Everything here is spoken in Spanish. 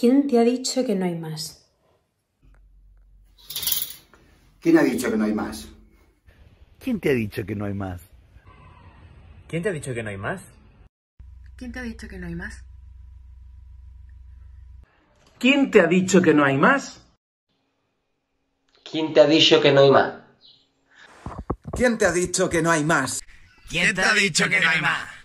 ¿Quién te ha dicho que no hay más? ¿Quién ha dicho que no hay más? ¿Quién te ha dicho que no hay más? ¿Quién te ha dicho que no hay más? ¿Quién te ha dicho que no hay más? ¿Quién te ha dicho que no hay más? ¿Quién te ha dicho que no hay más? ¿Quién te ha dicho que no hay más? ¿Quién te ha dicho que no hay más?